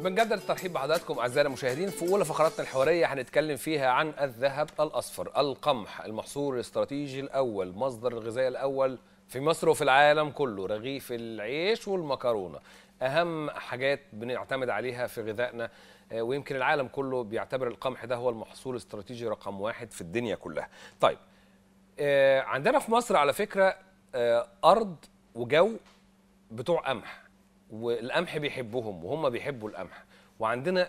بنجدد الترحيب بحضراتكم اعزائي المشاهدين في اولى فقراتنا الحواريه هنتكلم فيها عن الذهب الاصفر القمح المحصول الاستراتيجي الاول مصدر الغذاء الاول في مصر وفي العالم كله رغيف العيش والمكرونه اهم حاجات بنعتمد عليها في غذائنا آه، ويمكن العالم كله بيعتبر القمح ده هو المحصول الاستراتيجي رقم واحد في الدنيا كلها طيب آه، عندنا في مصر على فكره آه، ارض وجو بتوع قمح والقمح بيحبهم وهم بيحبوا القمح وعندنا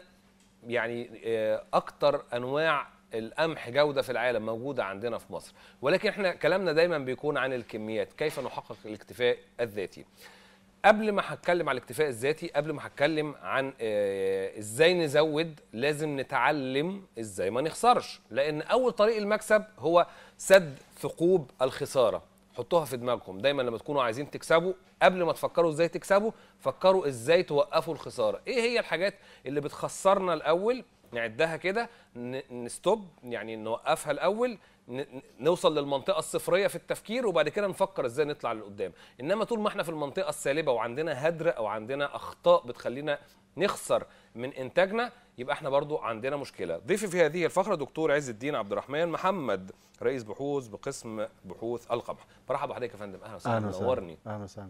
يعني آه، اكتر انواع القمح جوده في العالم موجوده عندنا في مصر ولكن احنا كلامنا دايما بيكون عن الكميات كيف نحقق الاكتفاء الذاتي قبل ما هتكلم على الاكتفاء الذاتي قبل ما هتكلم عن آه، ازاي نزود لازم نتعلم ازاي ما نخسرش لان اول طريق المكسب هو سد ثقوب الخساره حطوها في دماغكم دايما لما تكونوا عايزين تكسبوا قبل ما تفكروا ازاي تكسبوا فكروا ازاي توقفوا الخساره ايه هي الحاجات اللي بتخسرنا الاول نعدها كده نستوب يعني نوقفها الاول نوصل للمنطقه الصفريه في التفكير وبعد كده نفكر ازاي نطلع لقدام انما طول ما احنا في المنطقه السالبه وعندنا هدر او عندنا اخطاء بتخلينا نخسر من انتاجنا يبقى احنا برضو عندنا مشكله ضيفي في هذه الفقره دكتور عز الدين عبد الرحمن محمد رئيس بحوث بقسم بحوث القمح مرحبا بحضرتك يا فندم اهلا وسهلا نورني اهلا وسهلا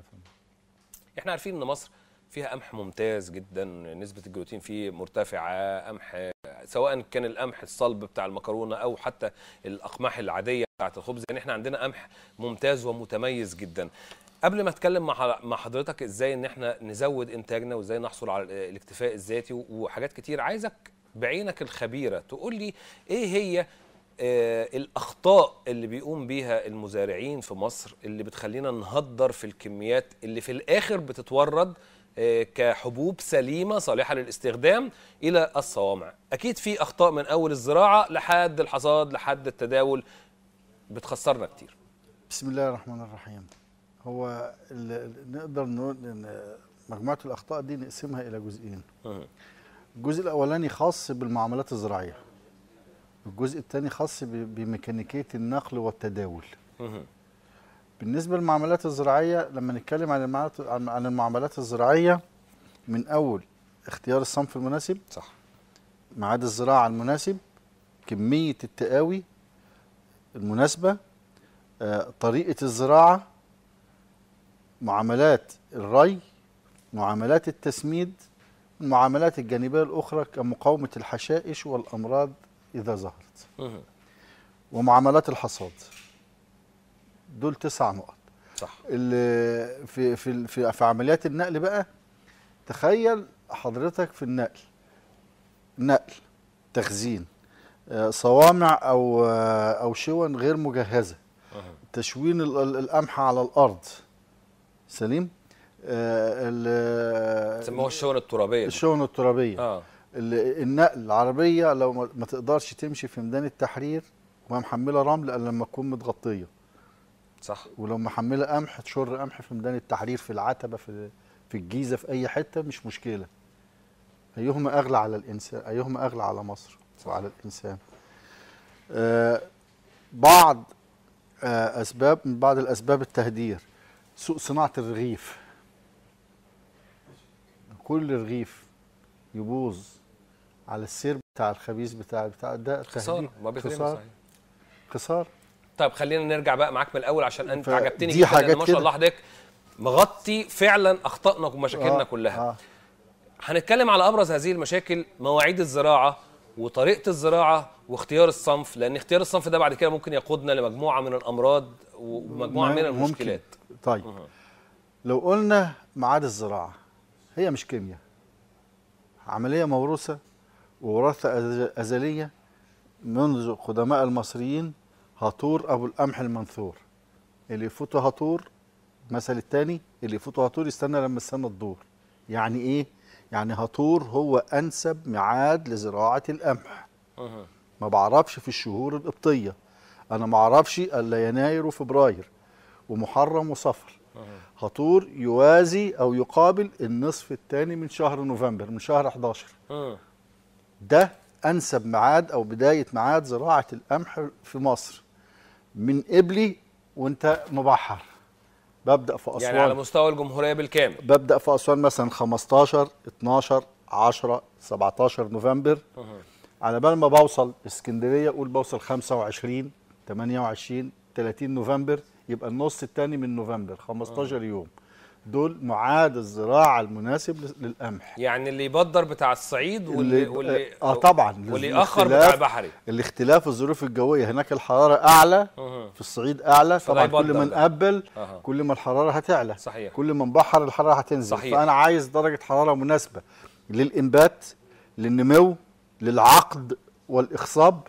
احنا عارفين ان مصر فيها قمح ممتاز جدا نسبه الجلوتين فيه مرتفعه قمح سواء كان القمح الصلب بتاع المكرونه او حتى الاقماح العاديه بتاعه الخبز يعني احنا عندنا قمح ممتاز ومتميز جدا قبل ما اتكلم مع حضرتك ازاي ان احنا نزود انتاجنا وازاي نحصل على الاكتفاء الذاتي وحاجات كتير عايزك بعينك الخبيره تقول لي ايه هي آه الاخطاء اللي بيقوم بيها المزارعين في مصر اللي بتخلينا نهدر في الكميات اللي في الاخر بتتورد آه، كحبوب سليمه صالحه للاستخدام الى الصوامع اكيد في اخطاء من اول الزراعه لحد الحصاد لحد التداول بتخسرنا كتير بسم الله الرحمن الرحيم هو نقدر نقول ان مجموعه الاخطاء دي نقسمها الى جزئين الجزء الاولاني خاص بالمعاملات الزراعيه الجزء الثاني خاص بميكانيكيه النقل والتداول بالنسبه للمعاملات الزراعيه لما نتكلم عن المعاملات عن المعاملات الزراعيه من اول اختيار الصنف المناسب صح ميعاد الزراعه المناسب كميه التقاوي المناسبه آه، طريقه الزراعه معاملات الري معاملات التسميد المعاملات الجانبيه الاخرى كمقاومه الحشائش والامراض اذا ظهرت ومعاملات الحصاد دول تسع نقط صح اللي في في في, في عمليات النقل بقى تخيل حضرتك في النقل نقل تخزين آه، صوامع او آه، او شون غير مجهزه تشوين القمح على الارض سليم آه، سموها الشون الترابيه الشون الترابيه آه. النقل العربيه لو ما تقدرش تمشي في ميدان التحرير وهي محمله رمل الا لما تكون متغطيه صح ولو محمله قمح تشر قمح في ميدان التحرير في العتبه في في الجيزه في اي حته مش مشكله ايهما اغلى على الانسان ايهما اغلى على مصر صح. وعلى الانسان آه بعض آه اسباب من بعض الاسباب التهدير سوء صناعه الرغيف كل رغيف يبوظ على السير بتاع الخبيث بتاع بتاع ده خساره ما خساره طيب خلينا نرجع بقى معاك من الاول عشان انت عجبتني دي حاجات ما شاء الله حضرتك مغطي فعلا اخطائنا ومشاكلنا آه كلها آه. هنتكلم على ابرز هذه المشاكل مواعيد الزراعه وطريقه الزراعه واختيار الصنف لان اختيار الصنف ده بعد كده ممكن يقودنا لمجموعه من الامراض ومجموعه من المشكلات ممكن. طيب لو قلنا معاد الزراعه هي مش كيمياء عمليه موروثه ووراثه ازليه منذ قدماء المصريين هاتور أبو القمح المنثور اللي يفوته هاتور المثل الثاني اللي يفوته هاتور يستنى لما السنة تدور يعني إيه؟ يعني هاتور هو أنسب ميعاد لزراعة القمح ما بعرفش في الشهور القبطية أنا ما أعرفش إلا يناير وفبراير ومحرم وصفر هاتور يوازي او يقابل النصف الثاني من شهر نوفمبر من شهر 11 ده انسب ميعاد او بدايه ميعاد زراعه القمح في مصر من قبلي وانت مبحر ببدا في اسوان يعني على مستوى الجمهوريه بالكامل ببدا في اسوان مثلا 15 12 10 17 نوفمبر أه. على بال ما بوصل اسكندريه اقول بوصل 25 28 30 نوفمبر يبقى النص الثاني من نوفمبر 15 أه. يوم دول معاد الزراعه المناسب للقمح يعني اللي يبدر بتاع الصعيد واللي واللي اه طبعا واللي اخر بتاع بحري الاختلاف الظروف الجويه هناك الحراره اعلى في الصعيد اعلى طبعا كل ما نقبل كل ما الحراره هتعلى صحيح. كل ما نبحر الحراره هتنزل صحيح. فانا عايز درجه حراره مناسبه للانبات للنمو للعقد والاخصاب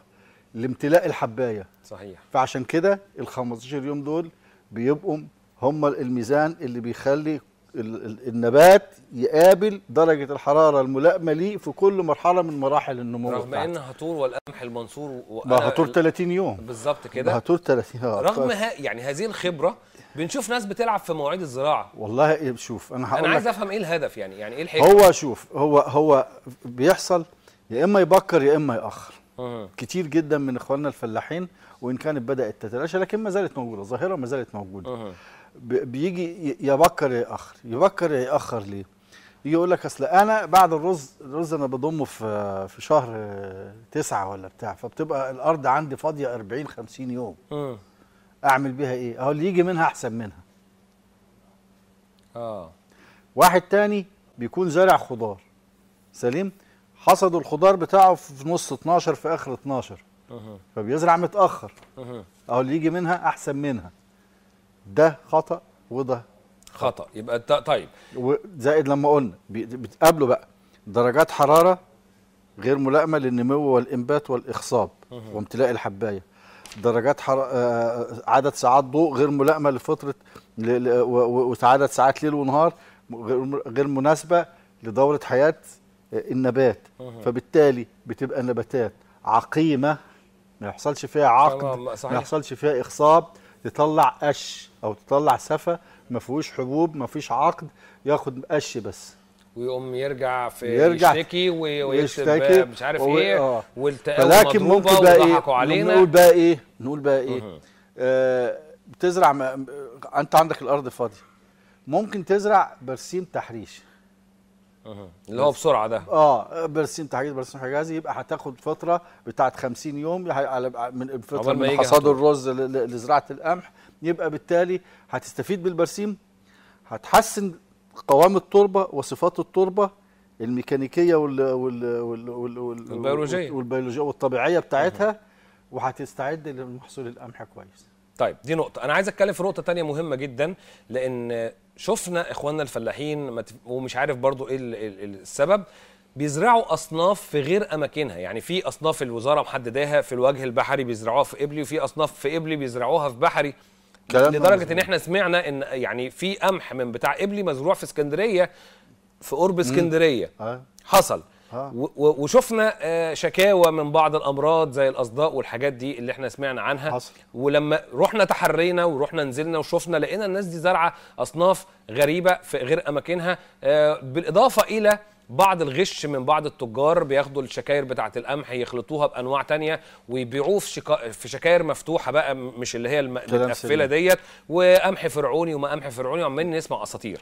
لامتلاء الحبايه صحيح فعشان كده ال 15 يوم دول بيبقوا هم الميزان اللي بيخلي النبات يقابل درجة الحرارة الملائمة ليه في كل مرحلة من مراحل النمو رغم ان هطول والقمح المنصور ما هطول 30 يوم بالظبط كده هطول 30 يوم رغم طيب. ها يعني هذه الخبرة بنشوف ناس بتلعب في مواعيد الزراعة والله إيه، شوف انا هقول انا عايز افهم ايه الهدف يعني يعني ايه الحكمة هو شوف هو هو بيحصل يا اما يبكر يا اما ياخر كتير جدا من اخواننا الفلاحين وان كانت بدات تتلاشى لكن ما زالت موجوده ظاهره ما زالت موجوده بيجي يبكر ياخر يبكر ياخر ليه يجي يقول لك اصل انا بعد الرز الرز انا بضمه في في شهر تسعة ولا بتاع فبتبقى الارض عندي فاضيه 40 50 يوم م. آه. اعمل بيها ايه اهو اللي يجي منها احسن منها اه واحد تاني بيكون زارع خضار سليم حصدوا الخضار بتاعه في نص 12 في اخر 12 فبيزرع متاخر اهو اللي يجي منها احسن منها ده خطا وده خطا, خطأ. يبقى طيب زائد لما قلنا بتقابله بقى درجات حراره غير ملائمه للنمو والانبات والاخصاب وامتلاء الحبايه درجات حرارة آه، آه، عدد ساعات ضوء غير ملائمه لفتره وعدد ساعات ليل ونهار غير مناسبه لدوره حياه آه، النبات فبالتالي بتبقى نباتات عقيمه ما يحصلش فيها عقد ما يحصلش فيها اخصاب تطلع قش او تطلع سفه ما فيهوش حبوب ما فيش عقد ياخد قش بس ويقوم يرجع في يرجع يشتكي ويشتكي مش عارف و... ايه آه. ولكن ممكن بقى ايه علينا. نقول بقى ايه نقول بقى ايه آه بتزرع ما... انت عندك الارض فاضيه ممكن تزرع برسيم تحريش اللي هو بسرعه ده اه برسيم تحجيز برسيم حجازي يبقى هتاخد فتره بتاعت 50 يوم على من فتره من حصاد الرز لزراعه القمح يبقى بالتالي هتستفيد بالبرسيم هتحسن قوام التربه وصفات التربه الميكانيكيه وال وال وال وال وال والبيولوجيه والبيولوجيه والطبيعيه بتاعتها وهتستعد لمحصول القمح كويس طيب دي نقطه انا عايز اتكلم في نقطه تانية مهمه جدا لان شفنا اخواننا الفلاحين ومش عارف برضو ايه السبب بيزرعوا اصناف في غير اماكنها يعني في اصناف الوزاره محدداها في الوجه البحري بيزرعوها في ابلي وفي اصناف في ابلي بيزرعوها في بحري لدرجه ان احنا سمعنا ان يعني في قمح من بتاع ابلي مزروع في اسكندريه في قرب اسكندريه آه. حصل اه. وشفنا آه، شكاوى من بعض الامراض زي الاصداء والحاجات دي اللي احنا سمعنا عنها حصل. ولما رحنا تحرينا ورحنا نزلنا وشفنا لقينا الناس دي زارعه اصناف غريبه في غير اماكنها آه، بالاضافه الى بعض الغش من بعض التجار بياخدوا الشكاير بتاعت القمح يخلطوها بانواع تانية ويبيعوه في شكا... في شكاير مفتوحه بقى مش اللي هي المقفله ديت وقمح فرعوني وما قمح فرعوني وعمالين نسمع اساطير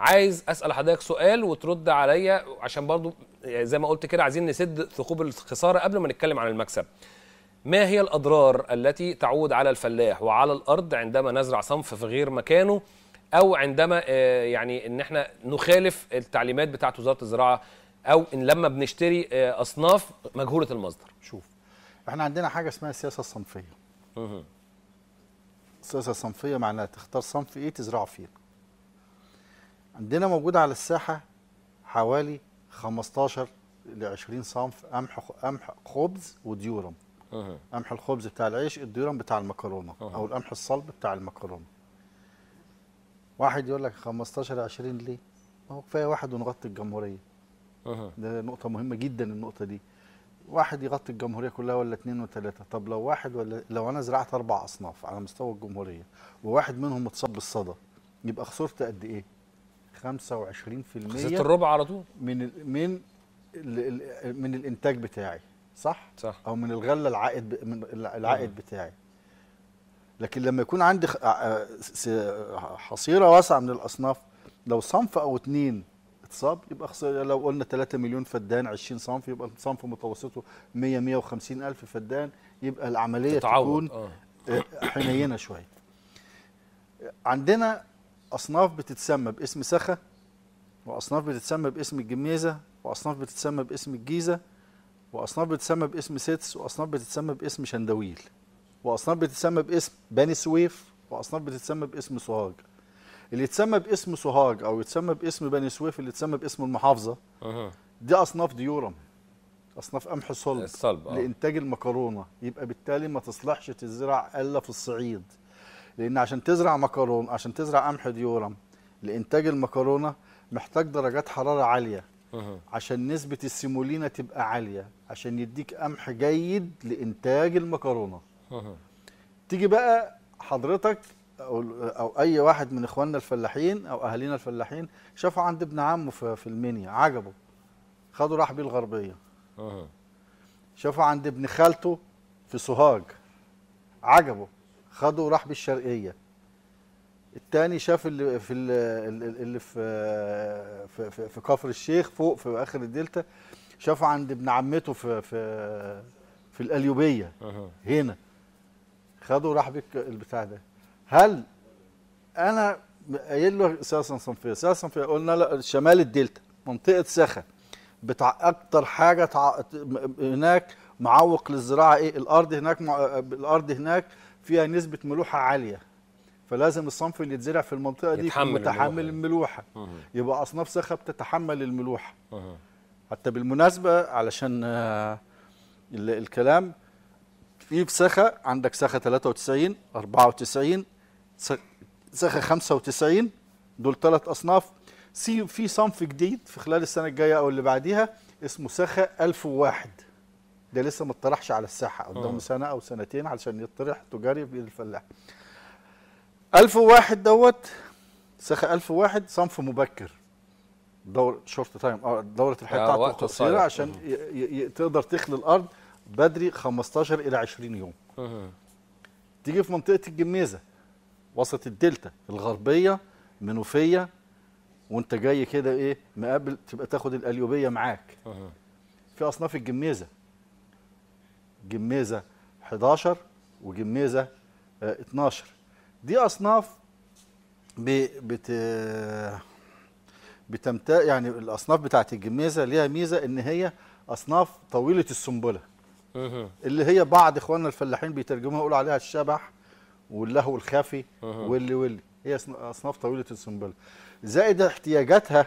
عايز اسال حضرتك سؤال وترد عليا عشان برضو زي ما قلت كده عايزين نسد ثقوب الخساره قبل ما نتكلم عن المكسب ما هي الاضرار التي تعود على الفلاح وعلى الارض عندما نزرع صنف في غير مكانه او عندما آه، يعني ان احنا نخالف التعليمات بتاعه وزاره الزراعه او إن لما بنشتري آه، اصناف مجهوله المصدر شوف احنا عندنا حاجه اسمها السياسه الصنفيه السياسه الصنفيه معناها تختار صنف ايه تزرعه فين عندنا موجود على الساحه حوالي 15 ل 20 صنف قمح قمح خبز وديورم قمح الخبز بتاع العيش الديورم بتاع المكرونه او القمح الصلب بتاع المكرونه واحد يقول لك 15 20 ليه؟ ما هو كفايه واحد ونغطي الجمهوريه. اها ده نقطة مهمة جدا النقطة دي. واحد يغطي الجمهورية كلها ولا اثنين وثلاثة، طب لو واحد ولا لو أنا زرعت أربع أصناف على مستوى الجمهورية وواحد منهم اتصاب بالصدى يبقى خسرت قد إيه؟ 25% خسرت الربع على طول من الـ من الـ من الإنتاج بتاعي صح؟ صح أو من الغلة العائد من العائد بتاعي. لكن لما يكون عندي آه، آه، حصيره واسعه من الاصناف لو صنف او اتنين اتصاب يبقى لو قلنا 3 مليون فدان 20 صنف يبقى صنف متوسطه 100 150 الف فدان يبقى العمليه تتعود. تكون آه. آه. حنينه شويه عندنا اصناف بتتسمى باسم سخه واصناف بتتسمى باسم الجميزه واصناف بتتسمى باسم الجيزه واصناف بتتسمى باسم سيتس واصناف بتتسمى باسم شندويل واصناف بتتسمى باسم بني سويف واصناف بتتسمى باسم سوهاج اللي يتسمى باسم سوهاج او يتسمى باسم بني سويف اللي يتسمى باسم المحافظه دي اصناف ديورم اصناف قمح صلب الصلب آه. لانتاج المكرونه يبقى بالتالي ما تصلحش تزرع الا في الصعيد لان عشان تزرع مكرونه عشان تزرع قمح ديورم لانتاج المكرونه محتاج درجات حراره عاليه عشان نسبه السيمولينا تبقى عاليه عشان يديك قمح جيد لانتاج المكرونه تيجي بقى حضرتك أو, او اي واحد من اخواننا الفلاحين او اهالينا الفلاحين شافه عند ابن عمه في المنيا عجبه خده راح بيه الغربيه شافه عند ابن خالته في سوهاج عجبه خده راح بيه الشرقيه التاني شاف اللي في اللي في في, في, في كفر الشيخ فوق في اخر الدلتا شافه عند ابن عمته في في في القليوبيه هنا خده وراح بيك البتاع ده هل انا قايل له سياسه صنفيه سياسه صنفيه قلنا لا شمال الدلتا منطقه سخا بتاع اكتر حاجه تع... هناك معوق للزراعه ايه الارض هناك مع... الارض هناك فيها نسبه ملوحه عاليه فلازم الصنف اللي يتزرع في المنطقه دي يكون متحمل الملوحه, الملوحة. يبقى اصناف سخه بتتحمل الملوحه حتى بالمناسبه علشان آه، الكلام في بسخه عندك سخه 93 94 سخه 95 دول ثلاث اصناف سي في صنف جديد في خلال السنه الجايه او اللي بعديها اسمه سخه 1001 ده لسه ما اتطرحش على الساحه قدامه آه. سنه او سنتين علشان يطرح تجاري بايد الفلاح 1001 دوت سخه 1001 صنف مبكر دور شورت تايم اه دوره الحياه بتاعته قصيره عشان آه. تقدر تخلي الارض بدري 15 الى 20 يوم تيجي في منطقه الجميزه وسط الدلتا الغربيه منوفيه وانت جاي كده ايه مقابل تبقى تاخد القليوبيه معاك في اصناف الجميزه جميزه 11 وجميزه 12 آه، دي اصناف بت بتمت يعني الاصناف بتاعت الجميزه ليها ميزه ان هي اصناف طويله السنبله اللي هي بعض اخواننا الفلاحين بيترجموها يقولوا عليها الشبح واللهو الخفي واللي واللي هي اصناف طويله السنبله زائد احتياجاتها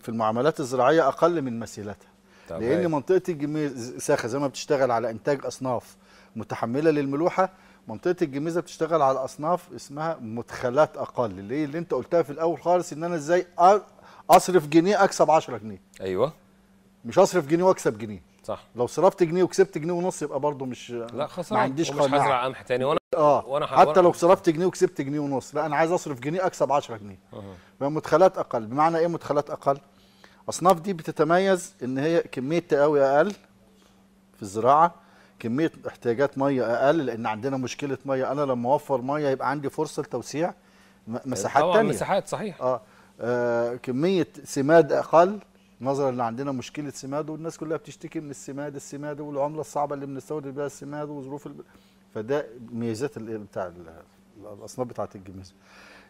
في المعاملات الزراعيه اقل من مسيلتها لان منطقه الجميز ساخه زي ما بتشتغل على انتاج اصناف متحمله للملوحه منطقه الجميزه بتشتغل على اصناف اسمها مدخلات اقل اللي هي اللي انت قلتها في الاول خالص ان انا ازاي اصرف جنيه اكسب 10 جنيه ايوه مش اصرف جنيه واكسب جنيه صح لو صرفت جنيه وكسبت جنيه ونص يبقى برضه مش لا خساره ما عنديش قناعه مش هزرع قمح تاني وانا اه وانا حتى لو صرفت جنيه وكسبت جنيه ونص لا انا عايز اصرف جنيه اكسب 10 جنيه أه. مدخلات اقل بمعنى ايه مدخلات اقل اصناف دي بتتميز ان هي كميه تقاوي اقل في الزراعه كميه احتياجات ميه اقل لان عندنا مشكله ميه انا لما اوفر ميه يبقى عندي فرصه لتوسيع مساحات تانية. مساحات صحيح اه, آه كميه سماد اقل نظرا ان عندنا مشكله سماد والناس كلها بتشتكي من السماد السماد والعمله الصعبه اللي بنستورد بيها السماد وظروف الب... فده ميزات بتاع الاصناف بتاعه الجميز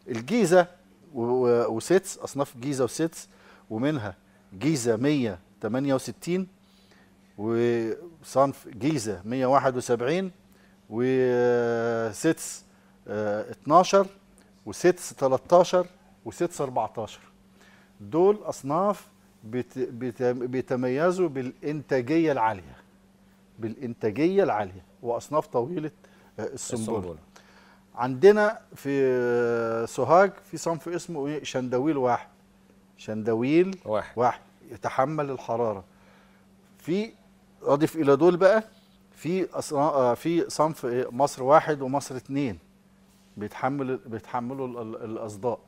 الجيزه وسيتس اصناف جيزه وسيتس ومنها جيزه 168 وصنف جيزه 171 وسيتس 12 آه، وسيتس 13 وسيتس 14 دول اصناف بيتميزوا بالإنتاجية العالية بالإنتاجية العالية وأصناف طويلة آه، السنبول عندنا في سوهاج في صنف اسمه إيه؟ شندويل واحد شندويل واحد, واحد. يتحمل الحرارة في أضيف إلى دول بقى في آه، في صنف إيه؟ مصر واحد ومصر اتنين بيتحمل بيتحملوا الأصداء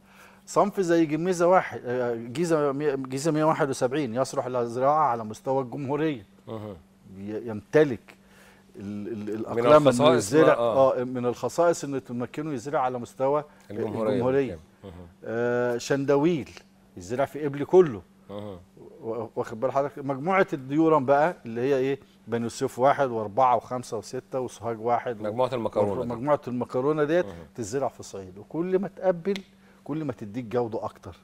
صنف زي جميزة واحد آه، جيزة جيزة 171 يصلح للزراعة على مستوى الجمهورية يمتلك الاقلام من الخصائص يزرع آه. اه من الخصائص ان تمكنه يزرع على مستوى الجمهوريه, الجمهورية. آه شندويل يزرع في قبل كله واخد بال حضرتك مجموعه الديورم بقى اللي هي ايه بني يوسف واحد واربعه وخمسه وسته وسوهاج واحد مجموعه المكرونه مجموعه المكرونه ديت تزرع تتزرع في الصعيد وكل ما تقبل كل ما تديك جوده اكتر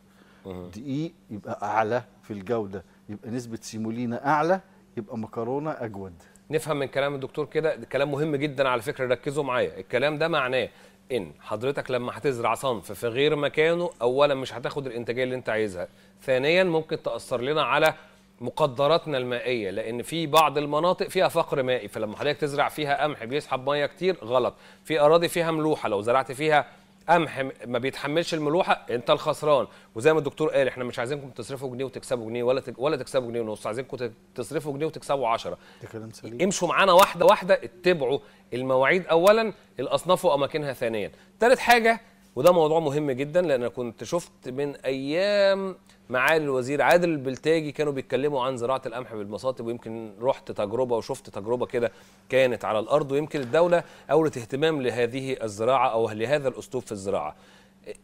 دقيق يبقى اعلى في الجوده يبقى نسبه سيمولينا اعلى يبقى مكرونه اجود نفهم من كلام الدكتور كده كلام مهم جدا على فكره ركزوا معايا الكلام ده معناه ان حضرتك لما هتزرع صنف في غير مكانه اولا مش هتاخد الانتاجيه اللي انت عايزها ثانيا ممكن تاثر لنا على مقدراتنا المائيه لان في بعض المناطق فيها فقر مائي فلما حضرتك تزرع فيها قمح بيسحب ميه كتير غلط في اراضي فيها ملوحه لو زرعت فيها قمح ما بيتحملش الملوحه انت الخسران وزي ما الدكتور قال احنا مش عايزينكم تصرفوا جنيه وتكسبوا جنيه ولا تك... ولا تكسبوا جنيه ونص عايزينكم تصرفوا جنيه وتكسبوا 10 ده كلام سليم امشوا معانا واحده واحده اتبعوا المواعيد اولا الاصناف واماكنها ثانيا ثالث حاجه وده موضوع مهم جدا لان انا كنت شفت من ايام معالي الوزير عادل البلتاجي كانوا بيتكلموا عن زراعه القمح بالمصاطب ويمكن رحت تجربه وشفت تجربه كده كانت على الارض ويمكن الدوله اولت اهتمام لهذه الزراعه او لهذا الاسلوب في الزراعه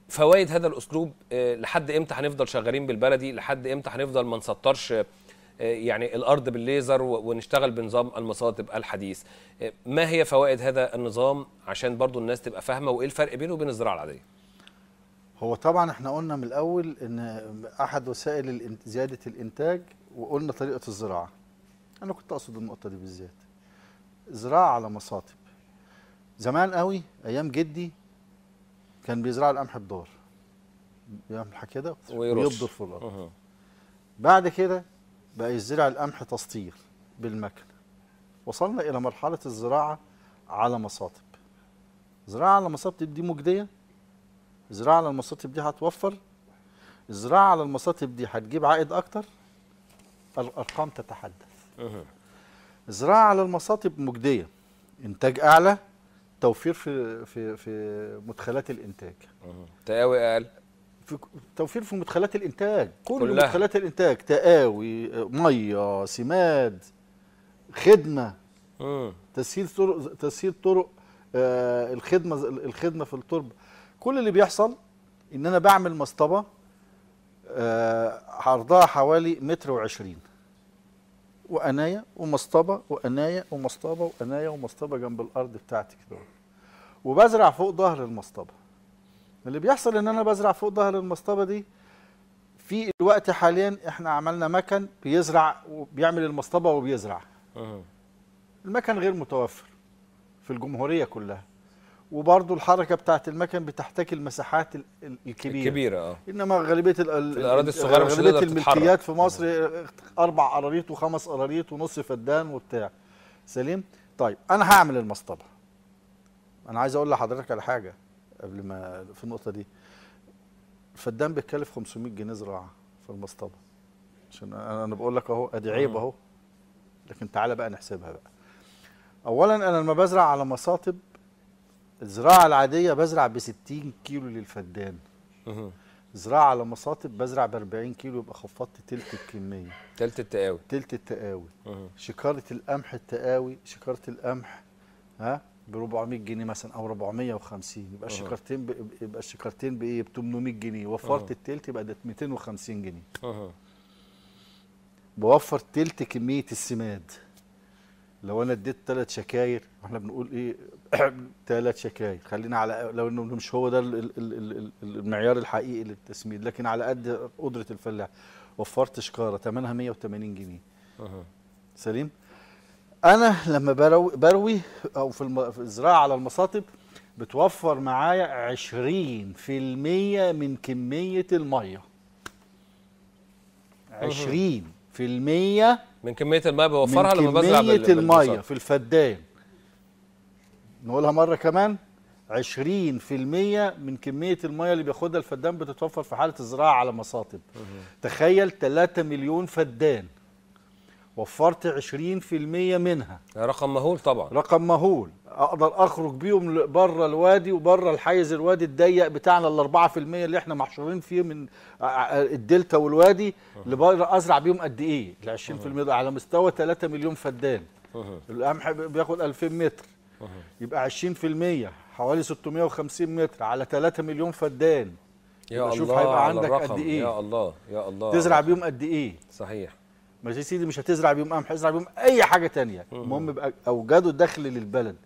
فوائد هذا الاسلوب آه، لحد امتى هنفضل شغالين بالبلدي لحد امتى هنفضل ما نسطرش آه، يعني الارض بالليزر ونشتغل بنظام المصاطب الحديث آه، ما هي فوائد هذا النظام عشان برضو الناس تبقى فاهمه وايه الفرق بينه وبين الزراعه العاديه هو طبعا احنا قلنا من الاول ان احد وسائل زياده الانتاج وقلنا طريقه الزراعه انا كنت اقصد النقطه دي بالذات زراعه على مصاطب زمان قوي ايام جدي كان بيزرع القمح بدار يمحى كده ويبدر في الارض بعد كده بقى يزرع القمح تسطير بالمكن وصلنا إلى مرحلة الزراعة على مصاطب زراعة على مصاطب دي مجدية الزراعة على المصاطب دي هتوفر الزراعة على المصاطب دي هتجيب عائد أكتر الأرقام تتحدث الزراعة على المصاطب مجدية إنتاج أعلى توفير في في في مدخلات الإنتاج تقاوي أقل في توفير في مدخلات الانتاج كل كلها. مدخلات الانتاج تقاوي ميه سماد خدمه تسهيل طرق تسهيل طرق آه الخدمه الخدمه في التربه كل اللي بيحصل ان انا بعمل مصطبه آه عرضها حوالي متر وعشرين وانايا ومصطبه وانايا ومصطبه وانايا ومصطبه جنب الارض بتاعتي كده وبزرع فوق ظهر المصطبه اللي بيحصل ان انا بزرع فوق ظهر المصطبه دي في الوقت حاليا احنا عملنا مكن بيزرع وبيعمل المصطبه وبيزرع المكن غير متوفر في الجمهوريه كلها وبرضه الحركه بتاعه المكن بتحتكي المساحات الكبيره الكبيره اه انما غالبيه الاراضي الصغيره مش غالبيه مش الملكيات في مصر اربع قراريط وخمس قراريط ونص فدان وبتاع سليم طيب انا هعمل المصطبه انا عايز اقول لحضرتك على حاجه قبل ما في النقطه دي الفدان بيتكلف 500 جنيه زراعه في المصطبه عشان انا بقول لك اهو ادي عيب آه. اهو لكن تعالى بقى نحسبها بقى اولا انا لما بزرع على مصاطب الزراعه العاديه بزرع ب 60 كيلو للفدان زراعه على مصاطب بزرع ب 40 كيلو يبقى خفضت تلت الكميه تلت التقاوي تلت التقاوي شكاره القمح التقاوي شكاره القمح ها ب 400 جنيه مثلا او 450 يبقى الشكارتين ب... يبقى الشكارتين بايه ب 800 جنيه وفرت الثلث يبقى ده 250 جنيه اها بوفر ثلث كميه السماد لو انا اديت ثلاث شكاير احنا بنقول ايه ثلاث شكاير خلينا على لو انه مش هو ده المعيار الحقيقي للتسميد لكن على قد قدره الفلاح وفرت شكاره ثمنها 180 جنيه اها سليم انا لما بروي, بروي او في, الزراعه على المصاطب بتوفر معايا 20% من كميه الميه 20 في المية من كمية المية بوفرها لما بزرع من كمية المية في الفدان نقولها مرة كمان 20% من كمية المية اللي بياخدها الفدان بتتوفر في حالة الزراعة على مصاطب تخيل 3 مليون فدان وفرت 20% منها رقم مهول طبعا رقم مهول اقدر اخرج بيهم بره الوادي وبره الحيز الوادي الضيق بتاعنا ال 4% اللي احنا محشورين فيه من الدلتا والوادي اللي ازرع بيهم قد ايه ال 20% ده على مستوى 3 مليون فدان القمح بياخد 2000 متر يبقى 20% حوالي 650 متر على 3 مليون فدان يا الله شوف هيبقى عندك قد ايه يا الله يا الله تزرع بيهم قد ايه صحيح ما يا سيدي مش هتزرع بيهم قمح ازرع بيهم اي حاجه ثانيه المهم يبقى اوجدوا دخل للبلد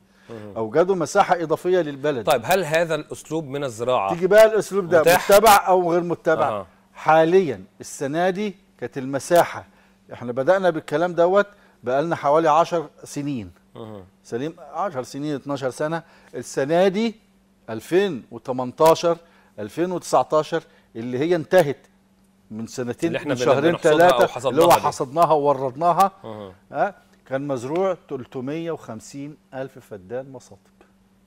اوجدوا مساحه اضافيه للبلد طيب هل هذا الاسلوب من الزراعه تيجي بقى الاسلوب ده متاح؟ متبع او غير متبع آه. حاليا السنه دي كانت المساحه احنا بدانا بالكلام دوت بقى لنا حوالي 10 سنين سليم 10 سنين 12 سنه السنه دي 2018 2019 اللي هي انتهت من سنتين اللي احنا من شهرين ثلاثه اللي هو حصدناها ووردناها أه. أه كان مزروع 350 الف فدان مصاطب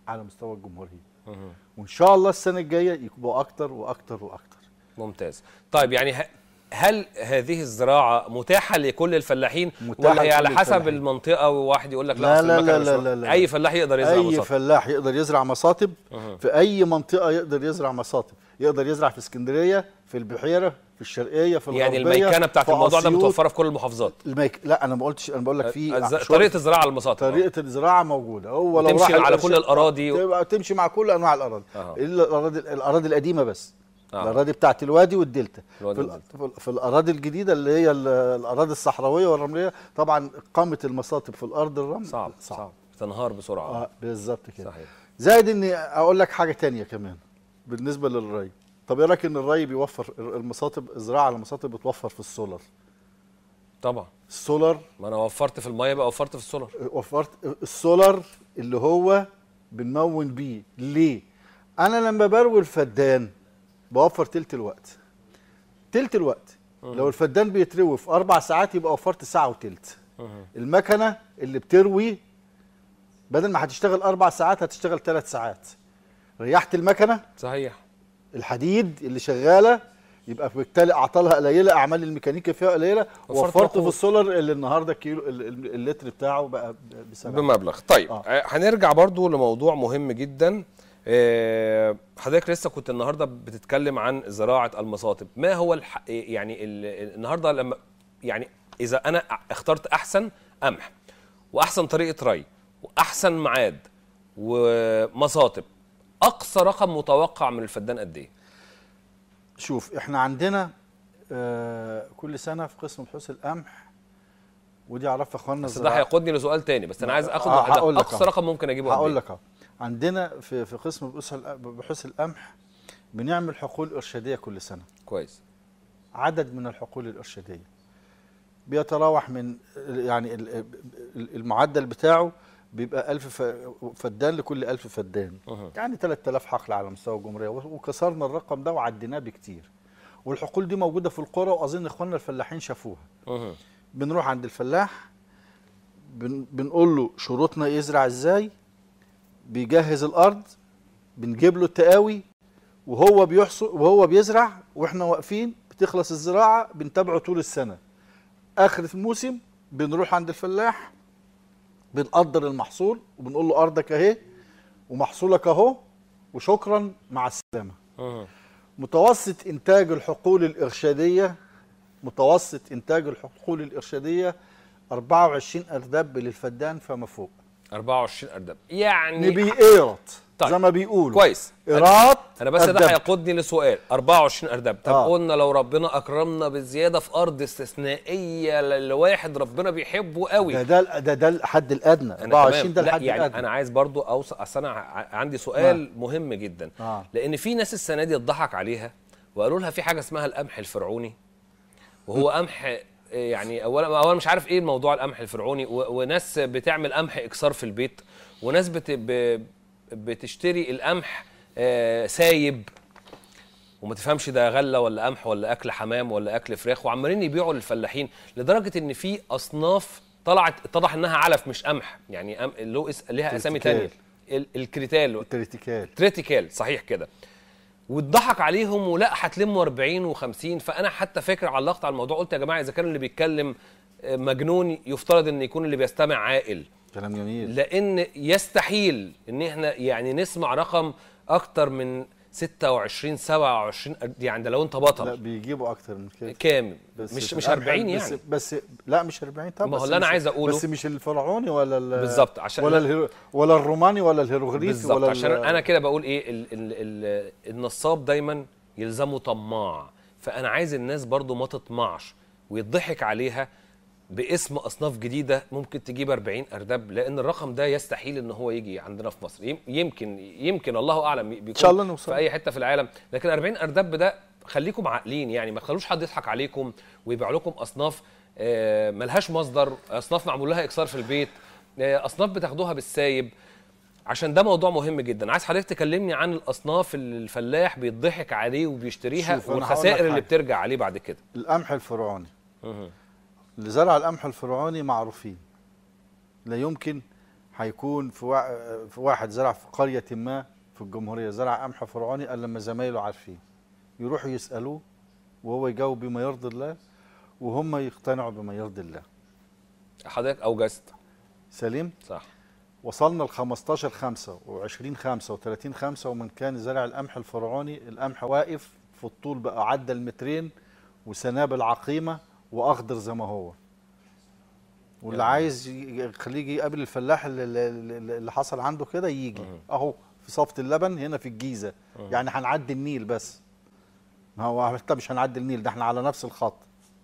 على مستوى الجمهوريه أه. وان شاء الله السنه الجايه يبقوا اكتر واكتر واكتر ممتاز طيب يعني هل هذه الزراعة متاحة لكل الفلاحين وهي على حسب الفلاحين. المنطقة وواحد يقول لك لا لا لا, لا, لا, لا أي فلاح يقدر يزرع أي مصاطب. فلاح يقدر يزرع مصاطب أه. في أي منطقة يقدر يزرع مصاطب يقدر يزرع في اسكندرية في البحيرة في الشرقيه في يعني الغربيه يعني الميكنه بتاعت الموضوع ده متوفره في كل المحافظات الميك... لا انا ما قلتش انا بقول لك في أز... طريقه الزراعه المساطره طريقه الزراعه موجوده هو لو تمشي على كل الاراضي و... تمشي مع كل انواع الاراضي أه. الاراضي الاراضي القديمه بس آه. الاراضي بتاعت الوادي والدلتا في, ال... في الاراضي الجديده اللي هي الاراضي الصحراويه والرمليه طبعا اقامه المصاطب في الارض الرمل صعب صعب, صعب. تنهار بسرعه اه بالظبط كده صحيح زائد اني اقول لك حاجه تانية كمان بالنسبه للري طب ايه رايك ان الري بيوفر المصاطب الزراعه على المصاطب بتوفر في السولر طبعا السولر ما انا وفرت في الميه بقى وفرت في السولر آه، وفرت آه، السولر اللي هو بنمون بيه ليه انا لما بروي الفدان بوفر تلت الوقت تلت الوقت أه. لو الفدان بيتروي في اربع ساعات يبقى وفرت ساعه وتلت أه. المكنه اللي بتروي بدل ما هتشتغل اربع ساعات هتشتغل ثلاث ساعات ريحت المكنه صحيح الحديد اللي شغاله يبقى بالتالي اعطالها قليله اعمال الميكانيكا فيها قليله وفرت في السولر اللي النهارده الكيلو اللتر بتاعه بقى بسبب بمبلغ طيب آه. آه. هنرجع برضو لموضوع مهم جدا آه، حضرتك لسه كنت النهارده بتتكلم عن زراعه المصاطب ما هو الح... يعني ال... النهارده لما يعني اذا انا اخترت احسن قمح واحسن طريقه ري واحسن معاد ومصاطب اقصى رقم متوقع من الفدان قد ايه شوف احنا عندنا آه كل سنه في قسم بحوث القمح ودي اعرفها اخواننا بس ده هيقودني لسؤال تاني بس انا عايز اخد آه اقصى رقم ممكن اجيبه إيه؟ هقول لك عندنا في في قسم بحوث القمح بنعمل حقول ارشاديه كل سنه كويس عدد من الحقول الارشاديه بيتراوح من يعني المعدل بتاعه بيبقى 1000 فدان لكل 1000 فدان يعني 3000 حقل على مستوى الجمهوريه وكسرنا الرقم ده وعديناه بكتير والحقول دي موجوده في القرى واظن اخواننا الفلاحين شافوها بنروح عند الفلاح بن بنقول له شروطنا يزرع ازاي بيجهز الارض بنجيب له التقاوي وهو بيحصل وهو بيزرع واحنا واقفين بتخلص الزراعه بنتابعه طول السنه اخر الموسم بنروح عند الفلاح بنقدر المحصول وبنقول له ارضك اهي ومحصولك اهو وشكرا مع السلامه متوسط انتاج الحقول الارشاديه متوسط انتاج الحقول الارشاديه 24 اردب للفدان فما فوق 24 اردب يعني نبي طيب. زي ما بيقولوا كويس ايرات انا بس ده هيقودني لسؤال 24 اردب طب آه. قلنا لو ربنا اكرمنا بزياده في ارض استثنائيه لواحد ربنا بيحبه قوي ده ده ده, ده الحد الادنى 24 ده الحد يعني الادنى انا عايز برضو اوصل اصل انا عندي سؤال آه. مهم جدا آه. لان في ناس السنه دي اتضحك عليها وقالوا لها في حاجه اسمها القمح الفرعوني وهو قمح يعني اولا اولا مش عارف ايه موضوع القمح الفرعوني وناس بتعمل قمح اكسار في البيت وناس بت بتشتري القمح آه، سايب وما تفهمش ده غله ولا قمح ولا اكل حمام ولا اكل فراخ وعمالين يبيعوا للفلاحين لدرجه ان في اصناف طلعت اتضح انها علف مش قمح يعني له ليها اسامي ثانيه الكريتال التريتيكال تريتيكال صحيح كده واتضحك عليهم ولا هتلموا 40 و50 فانا حتى فاكر علقت على الموضوع قلت يا جماعه اذا كان اللي بيتكلم آه، مجنون يفترض ان يكون اللي بيستمع عاقل كلام جميل لان يستحيل ان احنا يعني نسمع رقم اكتر من 26 27 دي ده لو انت بطل لا بيجيبوا اكتر من كده كام مش مش 40 يعني بس, بس لا مش 40 طبعا ما هو اللي انا عايز اقوله بس مش الفرعوني ولا بالظبط عشان ولا ولا الروماني ولا الهيروغليفي بالظبط ولا عشان انا كده بقول ايه الـ الـ الـ النصاب دايما يلزمه طماع فانا عايز الناس برضو ما تطمعش ويضحك عليها باسم اصناف جديده ممكن تجيب 40 ارداب لان الرقم ده يستحيل ان هو يجي عندنا في مصر يمكن يمكن الله اعلم بيكون ان شاء الله نوصل في اي حته في العالم لكن 40 ارداب ده خليكم عاقلين يعني ما تخلوش حد يضحك عليكم ويبيع لكم اصناف آه، ملهاش مصدر اصناف معمول لها اكسار في البيت آه، اصناف بتاخدوها بالسايب عشان ده موضوع مهم جدا عايز حضرتك تكلمني عن الاصناف اللي الفلاح بيضحك عليه وبيشتريها والخسائر اللي بترجع عليه بعد كده القمح الفرعوني اللي زرع القمح الفرعوني معروفين لا يمكن هيكون في, وا... في واحد زرع في قرية ما في الجمهورية زرع قمح فرعوني قال لما زمايله عارفين يروحوا يسألوه وهو يجاوب بما يرضي الله وهم يقتنعوا بما يرضي الله حضرتك أوجزت سليم صح وصلنا ل 15 5 و20 5 و30 5 ومن كان زرع القمح الفرعوني القمح واقف في الطول بقى عدى المترين وسنابل عقيمه واخضر زي ما هو واللي يعني. عايز يخليه يقابل الفلاح اللي, اللي حصل عنده كده يجي اهو في صفه اللبن هنا في الجيزه يعني هنعدي النيل بس ما هو حتى مش هنعدي النيل ده احنا على نفس الخط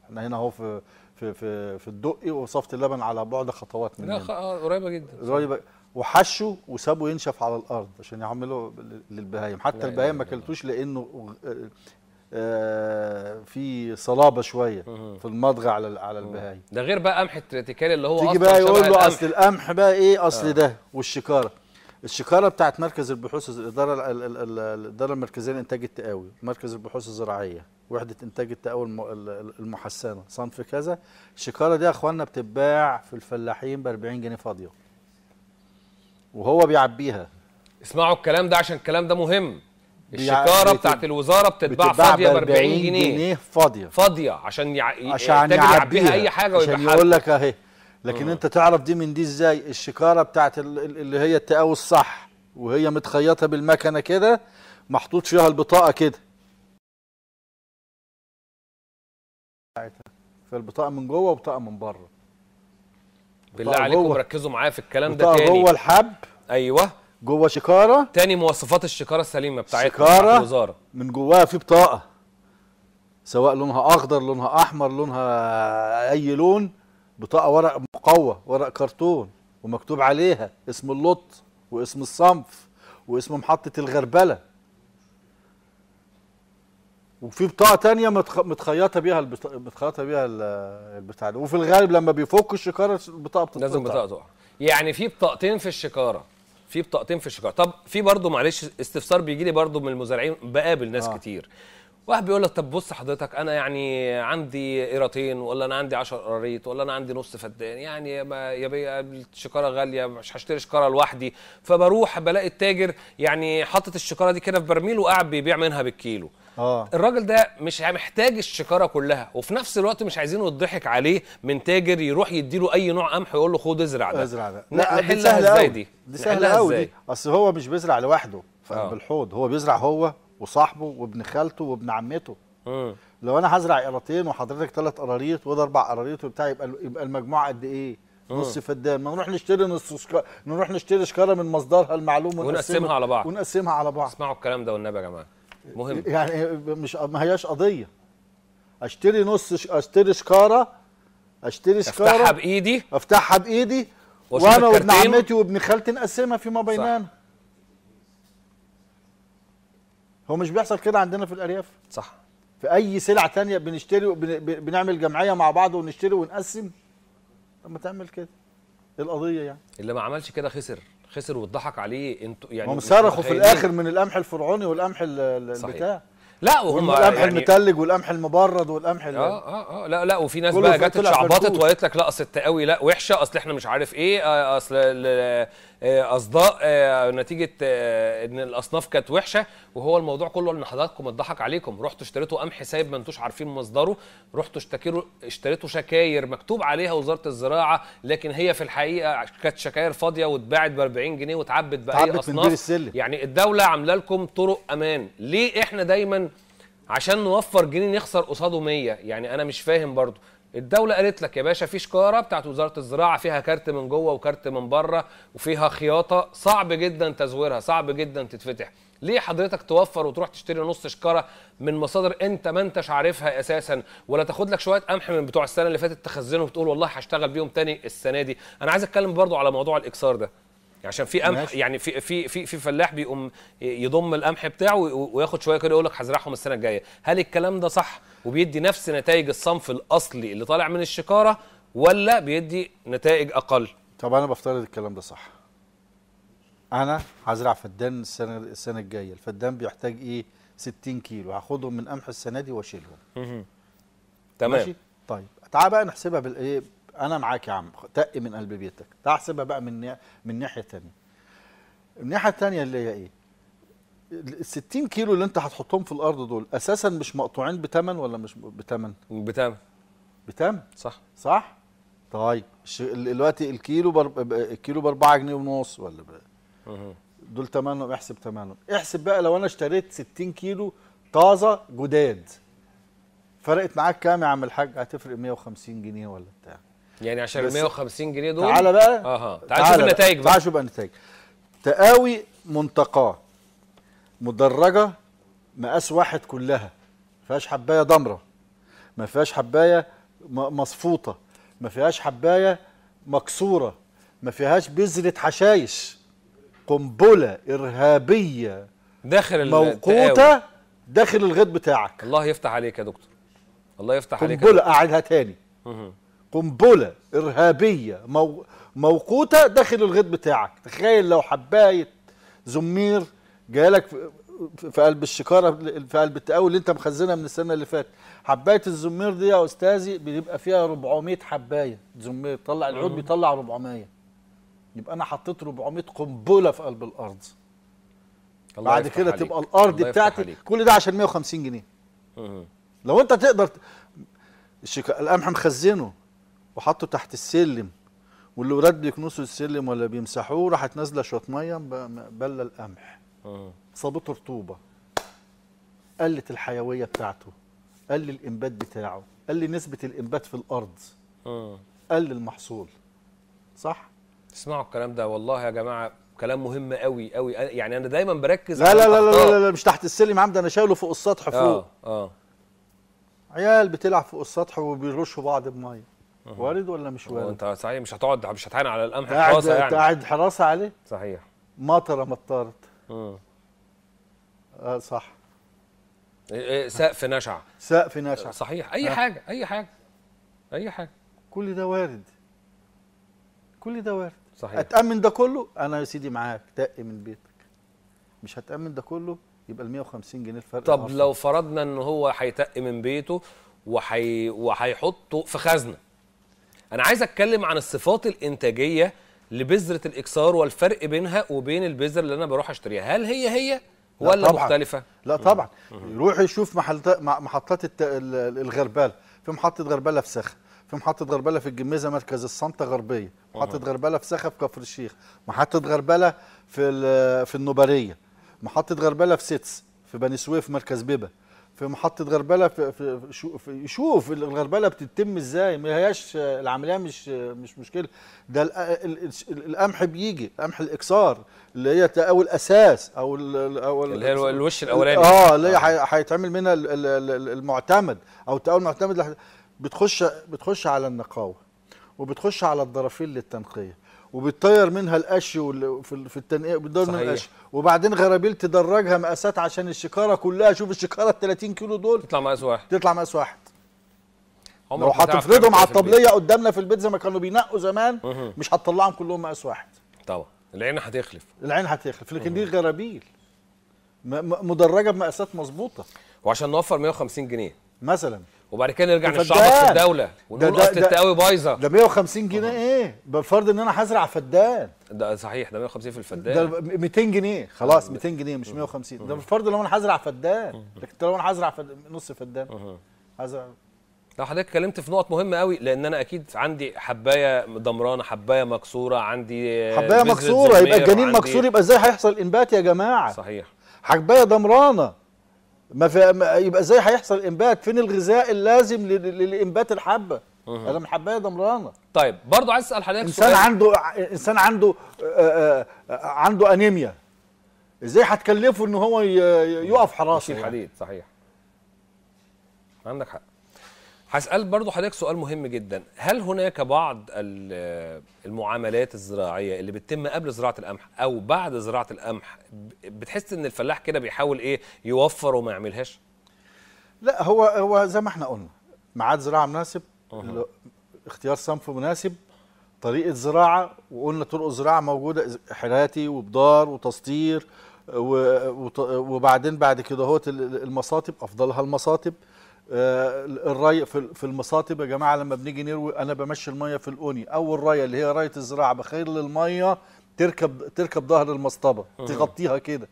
احنا هنا اهو في في في, في الدقي وصفه اللبن على بعد خطوات من هنا آه، قريبه جدا قريبه وحشوا وسابوا ينشف على الارض عشان يعملوا للبهايم حتى البهايم ما كلتوش لانه آه، في صلابه شويه في المضغ على على البهايم ده غير بقى قمح التريتيكال اللي هو تيجي بقى يقول له اصل القمح بقى ايه اصل آه. ده والشكاره الشكاره بتاعت مركز البحوث الاداره الاداره المركزيه لانتاج التقاوي مركز البحوث الزراعيه وحده انتاج التقاوي المحسنه صنف كذا الشكاره دي يا اخوانا بتتباع في الفلاحين ب 40 جنيه فاضيه وهو بيعبيها اسمعوا الكلام ده عشان الكلام ده مهم الشكاره يعني بتاعت الوزاره بتتباع, فاضيه ب 40 جنيه, جنيه فاضيه فاضيه عشان يع... عشان يعبيها اي حاجه ويبقى عشان يقول لك اهي لكن مم. انت تعرف دي من دي ازاي الشكاره بتاعت اللي هي التقاوي الصح وهي متخيطه بالمكنه كده محطوط فيها البطاقه كده فالبطاقه من جوه وبطاقه من بره بالله عليكم ركزوا معايا في الكلام ده تاني جوه الحب ايوه جوه شكاره تاني مواصفات الشكاره السليمه بتاعتها شكاره الوزاره من جواها في بطاقه سواء لونها اخضر لونها احمر لونها اي لون بطاقه ورق مقوى ورق كرتون ومكتوب عليها اسم اللط واسم الصنف واسم محطه الغربله وفي بطاقه تانية متخيطه بيها متخيطه بيها البتاع وفي الغالب لما بيفك الشكاره البطاقه بتتقطع لازم بطاقه تقع يعني في بطاقتين في الشكاره في بطاقتين في الشجره طب في برضه معلش استفسار بيجي لي برضه من المزارعين بقابل ناس آه. كتير واحد بيقول لك طب بص حضرتك انا يعني عندي قيرتين ولا انا عندي 10 قراريط ولا انا عندي نص فدان يعني يا بيا الشكاره غاليه مش هشتري شكاره لوحدي فبروح بلاقي التاجر يعني حاطط الشكاره دي كده في برميل وقاعد بيبيع منها بالكيلو اه الراجل ده مش محتاج الشكاره كلها وفي نفس الوقت مش عايزينه يضحك عليه من تاجر يروح يديله اي نوع قمح ويقول له خد ازرع ده ازرع ده لا نحلها ازاي دي دي سهله قوي دي اصل هو مش بيزرع لوحده في آه. الحوض هو بيزرع هو وصاحبه وابن خالته وابن عمته مم. لو انا هزرع قراطين وحضرتك ثلاث قراريط وده اربع قراريط وبتاع يبقى يبقى المجموع قد ايه؟ نص فدان ما نروح نشتري نص شكاره نروح نشتري شكاره من مصدرها المعلوم ونقسمها على بعض ونقسمها على بعض اسمعوا الكلام ده والنبي يا جماعه مهم يعني مش ما هياش قضيه اشتري نص ش... اشتري شكاره اشتري شكاره افتحها بايدي افتحها بايدي وانا وابن عمتي وابن خالتي نقسمها فيما بيننا هو مش بيحصل كده عندنا في الارياف صح في اي سلعه تانية بنشتري وبن... بنعمل جمعيه مع بعض ونشتري ونقسم لما تعمل كده إيه القضيه يعني اللي ما عملش كده خسر خسر واتضحك عليه انتوا يعني هم صرخوا في الاخر من القمح الفرعوني والقمح البتاع لا وهم القمح يعني المتلج والقمح المبرد والقمح اه اه اه لا لا وفي ناس بقى جت اتشعبطت وقالت لك لا اصل قوي لا وحشه اصل احنا مش عارف ايه آه، اصل آه، اصداء آه، نتيجه آه، ان الاصناف كانت وحشه وهو الموضوع كله ان حضراتكم اتضحك عليكم رحتوا اشتريتوا قمح سايب ما انتوش عارفين مصدره رحتوا اشتريتوا شكاير مكتوب عليها وزاره الزراعه لكن هي في الحقيقه كانت شكاير فاضيه واتباعت ب 40 جنيه واتعبت باي اصناف يعني الدوله عامله لكم طرق امان ليه احنا دايما عشان نوفر جنيه نخسر قصاده 100 يعني انا مش فاهم برضو الدوله قالت لك يا باشا في شكاره بتاعت وزاره الزراعه فيها كارت من جوه وكارت من بره وفيها خياطه صعب جدا تزويرها صعب جدا تتفتح ليه حضرتك توفر وتروح تشتري نص شكاره من مصادر انت ما انتش عارفها اساسا ولا تاخد لك شويه قمح من بتوع السنه اللي فاتت تخزنه وتقول والله هشتغل بيهم تاني السنه دي انا عايز اتكلم برضو على موضوع الاكسار ده عشان في قمح يعني في في في, في فلاح بيقوم يضم القمح بتاعه وياخد شويه كده يقول لك هزرعهم السنه الجايه هل الكلام ده صح وبيدي نفس نتائج الصنف الاصلي اللي طالع من الشكاره ولا بيدي نتائج اقل طب انا بفترض الكلام ده صح انا هزرع فدان السنه السنه الجايه الفدان بيحتاج ايه 60 كيلو هاخدهم من قمح السنه دي واشيلهم تمام ماشي؟ طيب تعال بقى نحسبها بالايه انا معاك يا عم تقي من قلب بيتك تحسبها بقى من من ناحيه ثانيه الناحيه الثانيه اللي هي ايه ال 60 كيلو اللي انت هتحطهم في الارض دول اساسا مش مقطوعين بتمن ولا مش بتمن بتمن بتمن صح صح طيب دلوقتي الكيلو بر... الكيلو ب 4 جنيه ونص ولا ب... دول تمنهم احسب تمنهم احسب بقى لو انا اشتريت 60 كيلو طازه جداد فرقت معاك كام يا عم الحاج هتفرق 150 جنيه ولا بتاع يعني عشان ال 150 جنيه دول تعالى بقى اها تعال شوف النتائج بقى تعال شوف النتائج تقاوي منتقاه مدرجه مقاس واحد كلها ما فيهاش حبايه ضمره ما فيهاش حبايه مصفوطه ما فيهاش حبايه مكسوره ما فيهاش بذره حشايش قنبله ارهابيه داخل موقوته التقاوي. داخل الغيط بتاعك الله يفتح عليك يا دكتور الله يفتح عليك قنبله قاعدها تاني قنبله ارهابيه مو... موقوته داخل الغيط بتاعك تخيل لو حبايه زمير جالك في قلب الشكاره في قلب التقاول اللي انت مخزنها من السنه اللي فاتت حبايه الزمير دي يا استاذي بيبقى فيها 400 حبايه زمير طلع العود بيطلع 400 يبقى انا حطيت 400 قنبله في قلب الارض بعد كده تبقى الارض بتاعتي كل ده عشان 150 جنيه لو انت تقدر الشك... القمح مخزنه وحطه تحت السلم واللي بيكنسوا السلم ولا بيمسحوه راحت نازله شويه ميه بلى القمح آه. صابته رطوبه قلت الحيويه بتاعته قل الانبات بتاعه قل نسبه الانبات في الارض آه. قل المحصول صح اسمعوا الكلام ده والله يا جماعه كلام مهم قوي قوي يعني انا دايما بركز لا لا لا, لا لا لا مش تحت السلم يا عم ده انا شايله فوق السطح فوق اه اه عيال بتلعب فوق السطح وبيرشوا بعض بميه وارد ولا مش وارد؟ انت صحيح مش هتقعد مش هتعين على القمح حراسه يعني قاعد حراسه عليه صحيح مطره مطرت امم اه صح إيه، إيه، سقف نشع سقف نشع صحيح اي آه. حاجه اي حاجه اي حاجه كل ده وارد كل ده وارد صحيح اتامن ده كله انا يا سيدي معاك تقي من بيتك مش هتامن ده كله يبقى ال 150 جنيه الفرق طب لو فرضنا ان هو هيتقي من بيته وحي... وهيحطه في خزنه انا عايز اتكلم عن الصفات الانتاجيه لبذره الاكسار والفرق بينها وبين البذر اللي انا بروح اشتريها هل هي هي ولا طبعًا. مختلفه لا طبعا روح يشوف محلت... محطات الت... الغربال في محطه غربله في سخه في محطة غربلة في الجميزة مركز الصنطة غربية محطة غربلة في في كفر الشيخ محطة غربلة في في النوبارية محطة غربلة في سيتس في بني سويف مركز بيبة في محطه غربله في, في, في يشوف الغربله بتتم ازاي ما هياش العمليه مش مش مشكله ده القمح بيجي قمح الاكسار اللي هي او الاساس او او اللي هي الوش الاولاني اه اللي هي هيتعمل آه. منها المعتمد او التأول المعتمد بتخش بتخش على النقاوه وبتخش على الضرافيل للتنقيه وبتطير منها القش في التنقيه بتدور منها القش وبعدين غرابيل تدرجها مقاسات عشان الشكاره كلها شوف الشكاره ال 30 كيلو دول تطلع مقاس واحد تطلع مقاس واحد لو هتفرضهم على الطبليه قدامنا في البيت زي ما كانوا بينقوا زمان مه. مش هتطلعهم كلهم مقاس واحد طبعا العين هتخلف العين هتخلف لكن دي غرابيل مدرجه بمقاسات مظبوطه وعشان نوفر 150 جنيه مثلا وبعد كده نرجع للشعب في الدوله ونقول ده ده اصل التقاوي بايظه ده 150 جنيه ايه بفرض ان انا هزرع فدان ده صحيح ده 150 في الفدان ده 200 جنيه خلاص 200 جنيه مش 150 ده بفرض لو انا هزرع فدان لكن لو انا هزرع فد... نص فدان هزرع لو حضرتك اتكلمت في نقط مهمه قوي لان انا اكيد عندي حبايه ضمرانه حبايه مكسوره عندي حبايه مكسوره يبقى الجنين مكسور يبقى ازاي هيحصل انبات يا جماعه صحيح حبايه ضمرانه ما في يبقى ازاي هيحصل انبات فين الغذاء اللازم لانبات الحبه انا الحبايه دمرانه طيب برضو عايز اسال حضرتك انسان سؤال. عنده انسان عنده آآ آه، آآ آه، آه، عنده انيميا ازاي هتكلفه ان هو يقف حراسه يشيل يعني؟ صحيح عندك حق هسأل برضو حضرتك سؤال مهم جدا هل هناك بعض المعاملات الزراعية اللي بتتم قبل زراعة القمح أو بعد زراعة القمح بتحس إن الفلاح كده بيحاول إيه يوفر وما يعملهاش؟ لا هو هو زي ما احنا قلنا ميعاد زراعة مناسب أه. اختيار صنف مناسب طريقة زراعة وقلنا طرق زراعة موجودة حراتي وبدار وتسطير وبعدين بعد كده هوت المصاطب أفضلها المصاطب آه، الري في المصاطب يا جماعه لما بنيجي نروي انا بمشي الميه في الاوني او الرايه اللي هي رايه الزراعه بخيل الميه تركب تركب ظهر المصطبه تغطيها كده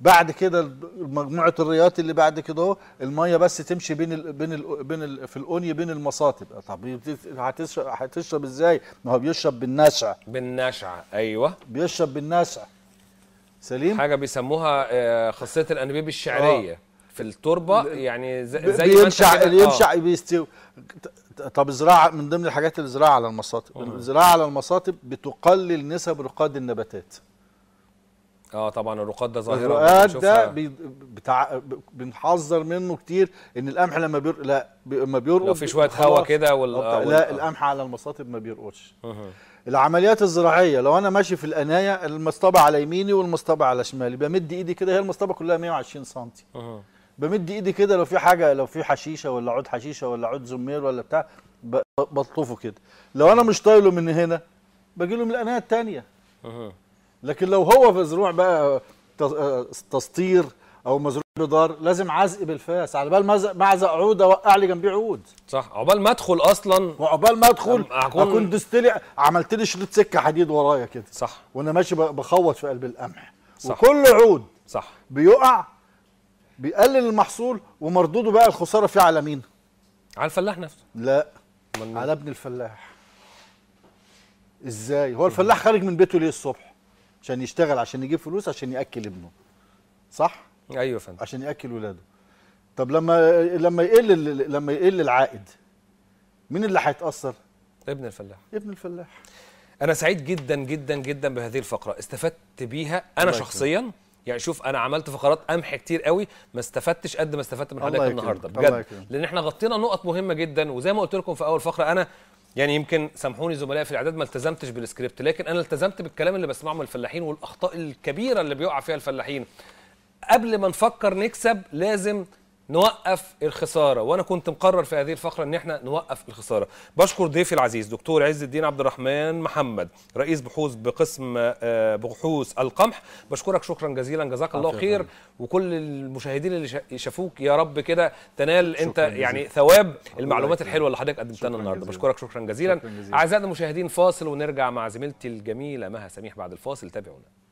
بعد كده مجموعه الريات اللي بعد كده الميه بس تمشي بين الـ بين الـ بين الـ في الاونيه بين المصاطب طب هتشرب هتشرب ازاي ما هو بيشرب بالنشع بالنشع ايوه بيشرب بالنشع سليم حاجه بيسموها آه، خاصيه الانابيب الشعريه آه. في التربه يعني زي, زي ينشع اللي آه. بيستوي طب الزراعه من ضمن الحاجات الزراعه على المصاطب الزراعه على المصاطب بتقلل نسب رقاد النباتات اه طبعا الرقاد ده ظاهره الرقاد ده بي... بتاع... بنحذر منه كتير ان القمح لما بير... لا لما بيرقد لو في شويه هواء كده وال... وال... لا القمح على المصاطب ما بيرقدش العمليات الزراعيه لو انا ماشي في الانايه المصطبه على يميني والمصطبه على شمالي بمد ايدي كده هي المصطبه كلها 120 سم بمد ايدي كده لو في حاجه لو في حشيشه ولا عود حشيشه ولا عود زمير ولا بتاع بطفه كده لو انا مش طايله من هنا بجي له من الانايه الثانيه لكن لو هو مزروع بقى آه، تسطير او مزروع بدار لازم عزق بالفاس على بال ما اعزق عود اوقع لي جنبيه عود صح عقبال ما ادخل اصلا وعقبال ما ادخل اكون, أكون دست لي عملت لي شريط سكه حديد ورايا كده صح وانا ماشي بخوط في قلب القمح صح وكل عود صح بيقع بيقلل المحصول ومردوده بقى الخساره فيه على مين؟ على الفلاح نفسه لا من على ابن الفلاح ازاي؟ هو الفلاح خارج من بيته ليه الصبح؟ عشان يشتغل عشان يجيب فلوس عشان ياكل ابنه صح؟ ايوه فندم عشان ياكل ولاده طب لما لما يقل لما يقل العائد مين اللي هيتاثر؟ ابن الفلاح ابن الفلاح انا سعيد جدا جدا جدا بهذه الفقره استفدت بيها انا شخصيا يعني شوف انا عملت فقرات قمح كتير قوي ما استفدتش قد ما استفدت من حضرتك النهارده بجد لان احنا غطينا نقط مهمه جدا وزي ما قلت لكم في اول فقره انا يعني يمكن سامحوني زملائي في الاعداد ما التزمتش بالسكريبت لكن انا التزمت بالكلام اللي بسمعه من الفلاحين والاخطاء الكبيره اللي بيقع فيها الفلاحين قبل ما نفكر نكسب لازم نوقف الخساره وانا كنت مقرر في هذه الفقره ان احنا نوقف الخساره بشكر ضيفي العزيز دكتور عز الدين عبد الرحمن محمد رئيس بحوث بقسم آه، بحوث القمح بشكرك شكرا جزيلا جزاك الله خير وكل المشاهدين اللي شافوك يا رب كده تنال انت يعني ثواب المعلومات الحلوه اللي حضرتك قدمتها لنا النهارده بشكرك شكرا جزيلا اعزائي المشاهدين فاصل ونرجع مع زميلتي الجميله مها سميح بعد الفاصل تابعونا